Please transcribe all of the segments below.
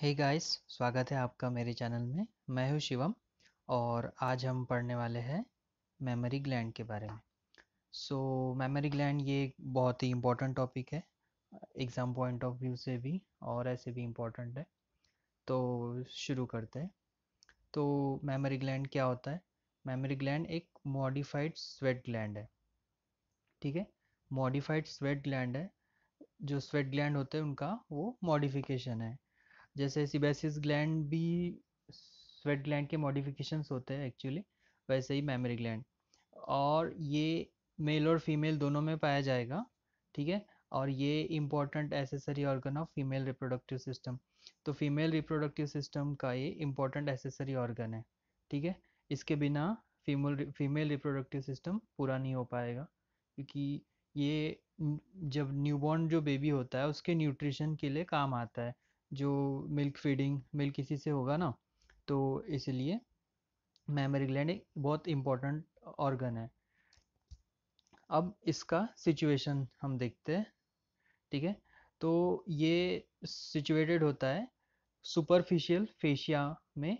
हे hey guys स्वागत है आपका मेरे चैनल में मैं हूं शिवम और आज हम पढ़ने वाले हैं मेमोरी ग्लैंड के बारे में सो मेमोरी ग्लैंड ये एक बहुत ही इम्पोर्टेंट टॉपिक है एग्ज़ाम पॉइंट ऑफ व्यू से भी और ऐसे भी इम्पोर्टेंट है तो शुरू करते हैं तो मेमोरी ग्लैंड क्या होता है मेमोरी ग्लैंड एक मॉडिफाइड स्वेट ग्लैंड है ठीक है मॉडिफाइड स्वेट ग्लैंड है जो स्वेट ग्लैंड होते हैं उनका वो मॉडिफिकेशन है जैसे सिबेसिस ग्लैंड भी स्वेट ग्लैंड के मॉडिफिकेशंस होते हैं एक्चुअली वैसे ही मेमरी ग्लैंड और ये मेल और फीमेल दोनों में पाया जाएगा ठीक है और ये important accessory organ of female reproductive system तो फीमेल रिप्रोडक्टिव सिस्टम का ये इम्पॉर्टेंट एसेसरी ऑर्गन है ठीक है इसके बिना फीमेल फीमेल रिप्रोडक्टिव सिस्टम पूरा नहीं हो पाएगा क्योंकि ये जब न्यूबॉर्न जो बेबी होता है उसके न्यूट्रिशन के लिए काम आता है जो मिल्क फीडिंग मिल्क इसी से होगा ना तो इसलिए मेमोरी ग्लैंड एक बहुत इम्पोर्टेंट ऑर्गन है अब इसका सिचुएशन हम देखते हैं ठीक है तो ये सिचुएटेड होता है सुपरफिशियल फेशिया में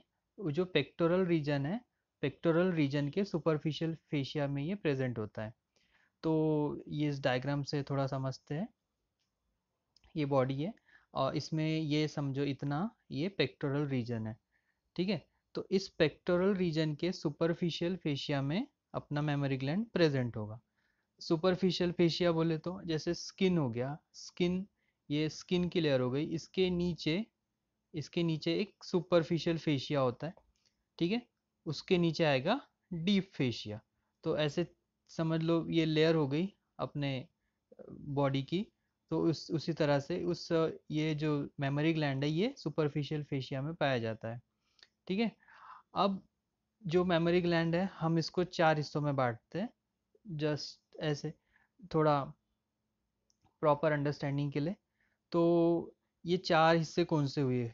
जो पेक्टोरल रीजन है पेक्टोरल रीजन के सुपरफिशियल फेशिया में ये प्रेजेंट होता है तो ये इस डायग्राम से थोड़ा समझते हैं ये बॉडी है और इसमें ये समझो इतना ये पेक्टोरल रीजन है ठीक है तो इस पेक्टोरल रीजन के सुपरफिशियल फेशिया में अपना मेमोरी ग्लैंड प्रेजेंट होगा सुपरफिशियल फेशिया बोले तो जैसे स्किन हो गया स्किन ये स्किन की लेयर हो गई इसके नीचे इसके नीचे एक सुपरफिशियल फेशिया होता है ठीक है उसके नीचे आएगा डीप फेशिया तो ऐसे समझ लो ये लेयर हो गई अपने बॉडी की तो उस उसी तरह से उस ये जो मेमोरी ग्लैंड है ये सुपरफिशियल फेशिया में पाया जाता है ठीक है अब जो मेमोरी ग्लैंड है हम इसको चार हिस्सों में बांटते हैं जस्ट ऐसे थोड़ा प्रॉपर अंडरस्टैंडिंग के लिए तो ये चार हिस्से कौन से हुए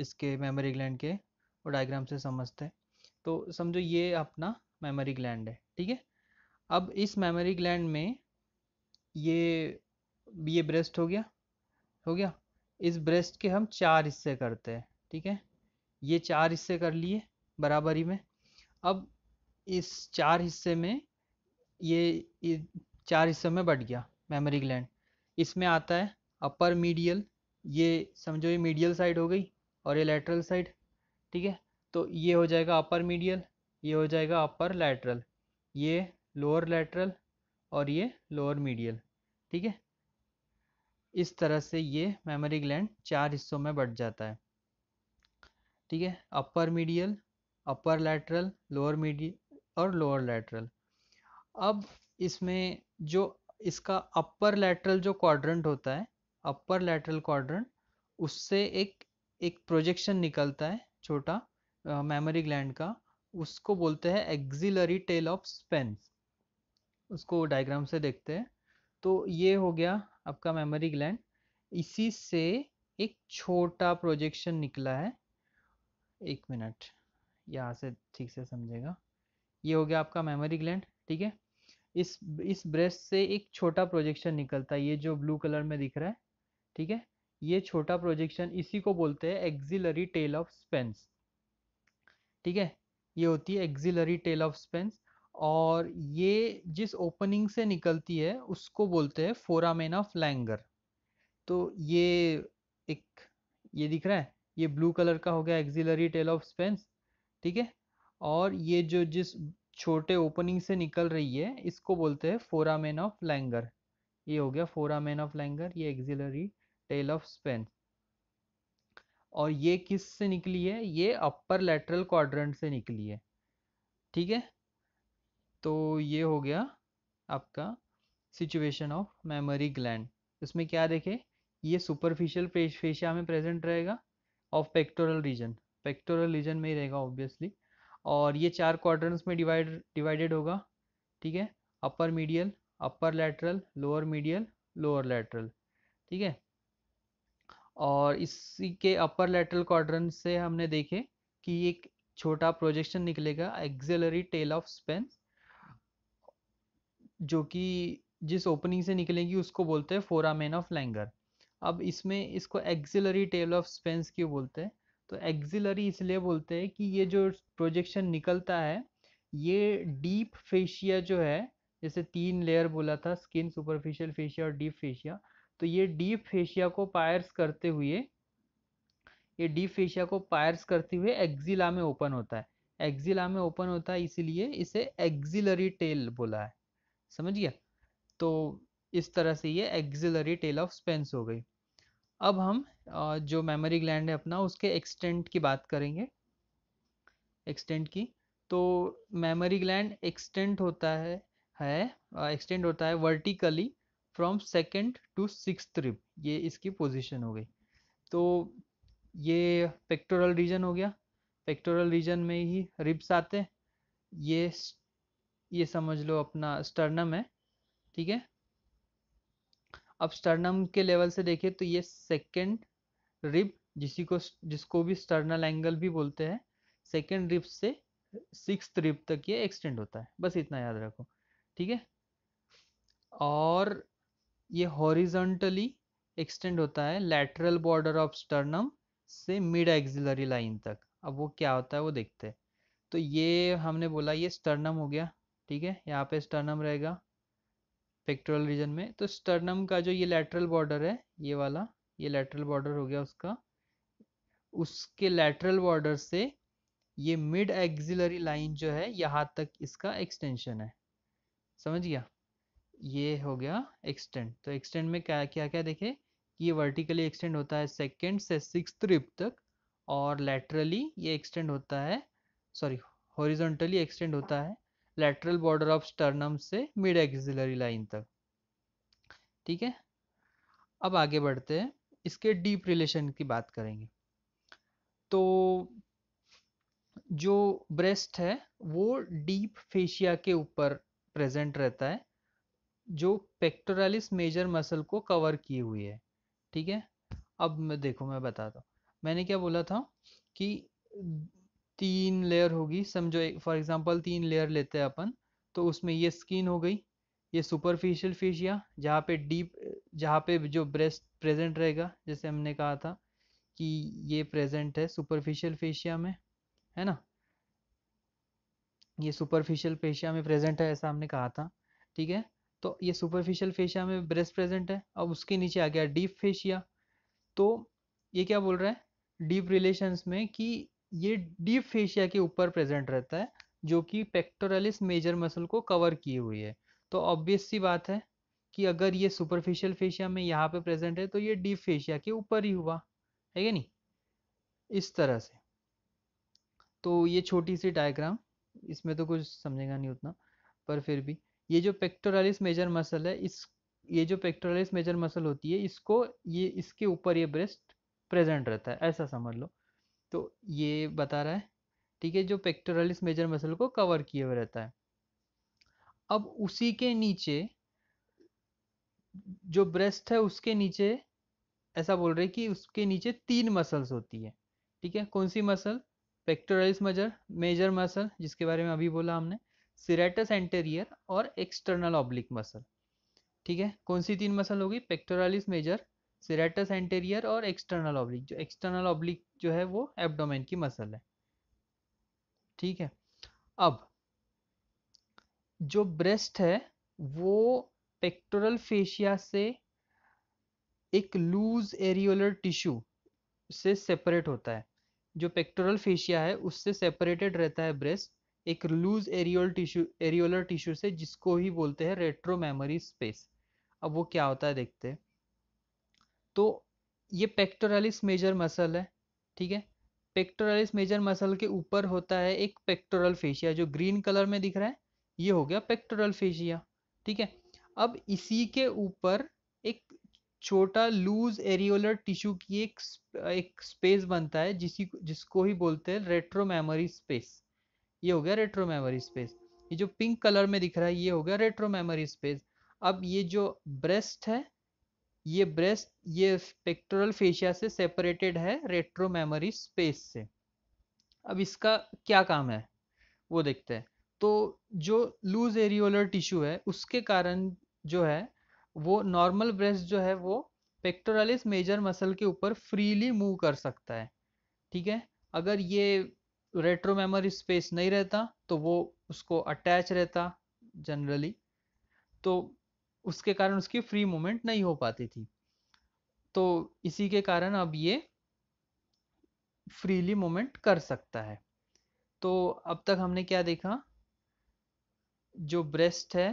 इसके मेमोरी ग्लैंड के और डायग्राम से समझते हैं तो समझो ये अपना मेमोरी ग्लैंड है ठीक है अब इस मेमोरी ग्लैंड में ये ये ब्रेस्ट हो गया हो गया इस ब्रेस्ट के हम चार हिस्से करते हैं ठीक है ये चार हिस्से कर लिए बराबरी में अब इस चार हिस्से में ये, ये चार हिस्से में बट गया मेमोरी ग्लैंड इसमें आता है अपर मीडियल ये समझो ये मीडियल साइड हो गई और ये लेटरल साइड ठीक है तो ये हो जाएगा अपर मीडियल ये हो जाएगा अपर लेटरल ये लोअर लेटरल और ये लोअर मीडियल ठीक है इस तरह से ये मेमोरी ग्लैंड चार हिस्सों में बट जाता है ठीक है upper medial upper lateral lower medial और लोअर लैटरल अब इसमें जो इसका अपर लैटरल जो क्वाड्रेंट होता है अपर लैटरल क्वाड्रेंट उससे एक एक प्रोजेक्शन निकलता है छोटा मेमोरी ग्लैंड का उसको बोलते हैं एक्सिलरी टेल ऑफ स्पेंस उसको डायग्राम से देखते हैं तो ये हो गया आपका मेमोरी ग्लैंड इसी से एक छोटा प्रोजेक्शन निकला है एक मिनट यहाँ से ठीक से समझेगा ये हो गया आपका मेमोरी ग्लैंड ठीक है इस इस ब्रेस्ट से एक छोटा प्रोजेक्शन निकलता है ये जो ब्लू कलर में दिख रहा है ठीक है ये छोटा प्रोजेक्शन इसी को बोलते हैं एक्जिलरी टेल ऑफ स्पेंस ठीक है ये होती है एक्जिलरी टेल ऑफ स्पेंस और ये जिस ओपनिंग से निकलती है उसको बोलते हैं फोरामेन ऑफ लैंगर तो ये एक ये दिख रहा है ये ब्लू कलर का हो गया एक्सिलरी टेल ऑफ स्पेंस ठीक है और ये जो जिस छोटे ओपनिंग से निकल रही है इसको बोलते हैं फोरामेन ऑफ लैंगर ये हो गया फोरामेन ऑफ लैंगर ये एक्सिलरी टेल ऑफ स्पेंस और ये किस से निकली है ये अपर लेटरल क्वाड्रेंट से निकली है ठीक है तो ये हो गया आपका सिचुएशन ऑफ मेमोरी ग्लैंड इसमें क्या देखे ये सुपरफिशियल फेशिया में प्रेजेंट रहेगा of pectoral region pectoral region में ही रहेगा ऑब्वियसली और ये चार क्वार में डिवाइड डिवाइडेड होगा ठीक है upper medial upper lateral lower medial lower lateral ठीक है और इसी के अपर लैटरल क्वार से हमने देखे कि एक छोटा प्रोजेक्शन निकलेगा एक्सेलरी टेल ऑफ स्पेंस जो कि जिस ओपनिंग से निकलेंगी उसको बोलते हैं फोरामेन ऑफ लैंगर अब इसमें इसको एक्जिलरी टेल ऑफ स्पेंस क्यों बोलते हैं तो एक्जिलरी इसलिए बोलते हैं कि ये जो प्रोजेक्शन निकलता है ये डीप फेशिया जो है जैसे तीन लेयर बोला था स्किन सुपरफिशियल फेशिया और डीप फेशिया तो ये डीप फेशिया को पायर्स करते हुए ये डीप फेशिया को पायर्स करते हुए एक्जिला में ओपन होता है एक्जिला में ओपन होता है इसीलिए इसे एक्जिलरी टेल बोला है समझ गया तो इस तरह से ये एक्जिलरी टेल ऑफ स्पेंस हो गई अब हम जो मेमोरी ग्लैंड है अपना उसके एक्सटेंट की बात करेंगे एक्सटेंट की तो मेमोरी ग्लैंड एक्सटेंट होता है है एक्सटेंड होता है vertically from second to six rib ये इसकी पोजीशन हो गई तो ये पेक्टोरल रीजन हो गया पेक्टोरल रीजन में ही रिब्स आते हैं ये ये समझ लो अपना स्टर्नम है ठीक है अब स्टर्नम के लेवल से देखिए तो ये सेकेंड रिब जिसी को जिसको भी स्टर्नल एंगल भी बोलते हैं सेकेंड रिब से सिक्स रिब तक ये एक्सटेंड होता है बस इतना याद रखो ठीक है और ये हॉरिजॉन्टली एक्सटेंड होता है लेटरल बॉर्डर ऑफ स्टर्नम से मिड एक्सिलरी लाइन तक अब वो क्या होता है वो देखते हैं तो ये हमने बोला ये स्टर्नम हो गया ठीक है यहाँ पे स्टर्नम रहेगा पेक्टोरल रीजन में तो स्टर्नम का जो ये लेटरल बॉर्डर है ये वाला ये लेटरल बॉर्डर हो गया उसका उसके लेटरल बॉर्डर से ये मिड एक्सिलरी लाइन जो है यहाँ तक इसका एक्सटेंशन है समझ गया ये हो गया एक्सटेंड तो एक्सटेंड में क्या क्या क्या देखे कि ये वर्टिकली एक्सटेंड होता है सेकेंड से सिक्स रिप तक और लेटरली ये एक्सटेंड होता है सॉरी हॉरिजॉन्टली एक्सटेंड होता है लेटरल बॉर्डर ऑफ स्टर्नम से मिड एक्सिलरी लाइन तक ठीक है अब आगे बढ़ते हैं इसके डीप रिलेशन की बात करेंगे तो जो ब्रेस्ट है वो डीप फेशिया के ऊपर प्रेजेंट रहता है जो पेक्टोरालिस मेजर मसल को कवर किए हुए है ठीक है अब मैं देखो मैं बताता हूँ मैंने क्या बोला था कि तीन लेयर होगी समझो फॉर एग्जांपल तीन लेयर लेते हैं अपन तो उसमें ये स्किन हो गई ये सुपरफिशियल फेशिया जहाँ पे डीप जहाँ पे जो ब्रेस्ट प्रेजेंट रहेगा जैसे हमने कहा था कि ये प्रेजेंट है सुपरफिशियल फेशिया में है ना ये सुपरफिशियल फेशिया में प्रेजेंट है ऐसा हमने कहा था ठीक है तो ये सुपरफिशियल फेशिया में ब्रेस्ट प्रेजेंट है अब उसके नीचे आ गया डीप फेशिया तो ये क्या बोल रहा है डीप रिलेशंस में कि ये डीप फेशिया के ऊपर प्रेजेंट रहता है जो कि पेक्टोरलिस मेजर मसल को कवर किए हुए है तो ऑब्वियस सी बात है कि अगर ये सुपरफिशियल फेशिया में यहाँ पे प्रेजेंट है तो ये डीप फेशिया के ऊपर ही हुआ है नी नहीं इस तरह से तो ये छोटी सी डायग्राम इसमें तो कुछ समझेगा नहीं उतना पर फिर भी ये जो पेक्टोरालिस मेजर मसल है इस ये जो पेक्टोरलिस मेजर मसल होती है इसको ये इसके ऊपर ये ब्रेस्ट प्रेजेंट रहता है ऐसा समझ लो तो ये बता रहा है ठीक है जो पेक्टोरलिस मेजर मसल को कवर किए हुए रहता है अब उसी के नीचे जो ब्रेस्ट है उसके नीचे ऐसा बोल रहे कि उसके नीचे तीन मसल्स होती है ठीक है कौन सी muscle pectoralis major major muscle जिसके बारे में अभी बोला हमने सिरेटस एंटेरियर और एक्सटर्नल ऑब्लिक मसल ठीक है कौन सी तीन मसल होगी पेक्टोरलिस मेजर सिरेटस एंटेरियर और एक्सटर्नल ऑब्लिक जो एक्सटर्नल ऑब्लिक जो है वो एब्डोमेन की मसल है ठीक है अब जो ब्रेस्ट है वो पेक्टोरल फेशिया से एक लूज एरियोलर टिश्यू से सेपरेट होता है जो पेक्टोरल फेशिया है उससे सेपरेटेड रहता है ब्रेस्ट एक loose areola tissue areolar tissue से जिसको ही बोलते हैं रेट्रो मेमोरी स्पेस अब वो क्या होता है देखते हैं तो ये पेक्टोरलिस मेजर मसल है ठीक है पेक्टोरलिस मेजर मसल के ऊपर होता है एक पेक्टोरल फेशिया जो ग्रीन कलर में दिख रहा है ये हो गया पेक्टोरल फेशिया ठीक है अब इसी के ऊपर एक छोटा लूज एरियोलर टिश्यू की एक एक स्पेस बनता है जिसी जिसको ही बोलते हैं रेट्रो मेमोरी स्पेस ये हो गया रेट्रो मेमोरी स्पेस ये जो पिंक कलर में दिख रहा है ये हो गया रेट्रो मेमोरी स्पेस अब ये जो ब्रेस्ट है ये ब्रेस्ट ये स्पेक्ट्रल फेशिया से सेपरेटेड है रेट्रो मेमोरी स्पेस से अब इसका क्या काम है वो देखते हैं तो जो लूज एरियोलर टिश्यू है उसके कारण जो है वो नॉर्मल ब्रेस्ट जो है वो पेक्टोरलिस मेजर मसल के ऊपर फ्रीली मूव कर सकता है ठीक है अगर ये रेट्रो मेमोरी स्पेस नहीं रहता तो वो उसको अटैच रहता जनरली तो उसके कारण उसकी फ्री मूवमेंट नहीं हो पाती थी तो इसी के कारण अब ये फ्रीली मूवमेंट कर सकता है तो अब तक हमने क्या देखा जो ब्रेस्ट है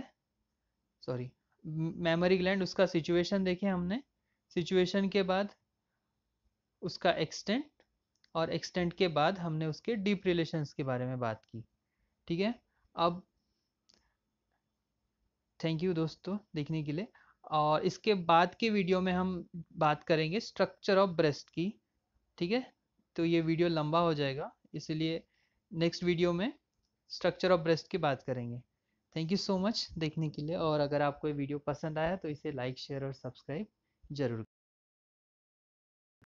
सॉरी मेमोरी ग्लैंड उसका सिचुएशन देखे हमने सिचुएशन के बाद उसका एक्सटेंट और एक्सटेंट के बाद हमने उसके डीप रिलेशंस के बारे में बात की ठीक है अब थैंक यू दोस्तों देखने के लिए और इसके बाद के वीडियो में हम बात करेंगे स्ट्रक्चर ऑफ ब्रेस्ट की ठीक है तो ये वीडियो लंबा हो जाएगा इसलिए नेक्स्ट वीडियो में स्ट्रक्चर ऑफ ब्रेस्ट की बात करेंगे थैंक यू सो मच देखने के लिए और अगर आपको ये वीडियो पसंद आया तो इसे लाइक शेयर और सब्सक्राइब जरूर